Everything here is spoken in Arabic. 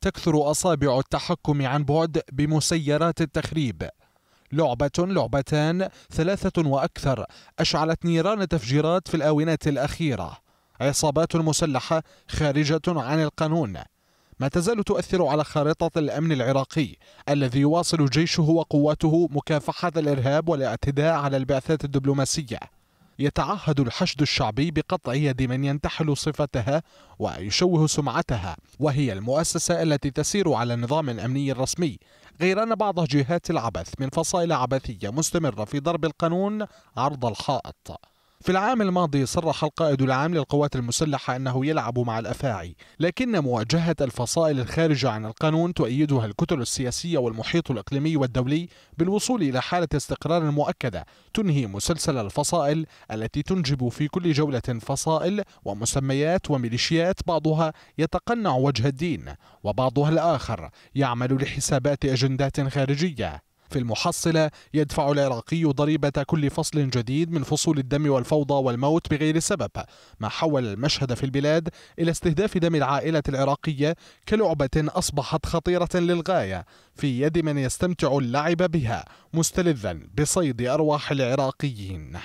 تكثر أصابع التحكم عن بعد بمسيرات التخريب لعبة لعبتان ثلاثة وأكثر أشعلت نيران تفجيرات في الآونات الأخيرة عصابات مسلحة خارجة عن القانون ما تزال تؤثر على خارطة الأمن العراقي الذي يواصل جيشه وقواته مكافحة الإرهاب والاعتداء على البعثات الدبلوماسية يتعهد الحشد الشعبي بقطع يد من ينتحل صفتها ويشوه سمعتها وهي المؤسسة التي تسير على النظام الأمني الرسمي غير أن بعض جهات العبث من فصائل عبثية مستمرة في ضرب القانون عرض الحائط في العام الماضي صرح القائد العام للقوات المسلحة أنه يلعب مع الأفاعي لكن مواجهة الفصائل الخارجة عن القانون تؤيدها الكتل السياسية والمحيط الإقليمي والدولي بالوصول إلى حالة استقرار مؤكدة تنهي مسلسل الفصائل التي تنجب في كل جولة فصائل ومسميات وميليشيات بعضها يتقنع وجه الدين وبعضها الآخر يعمل لحسابات أجندات خارجية في المحصلة يدفع العراقي ضريبة كل فصل جديد من فصول الدم والفوضى والموت بغير سبب ما حول المشهد في البلاد إلى استهداف دم العائلة العراقية كلعبة أصبحت خطيرة للغاية في يد من يستمتع اللعب بها مستلذا بصيد أرواح العراقيين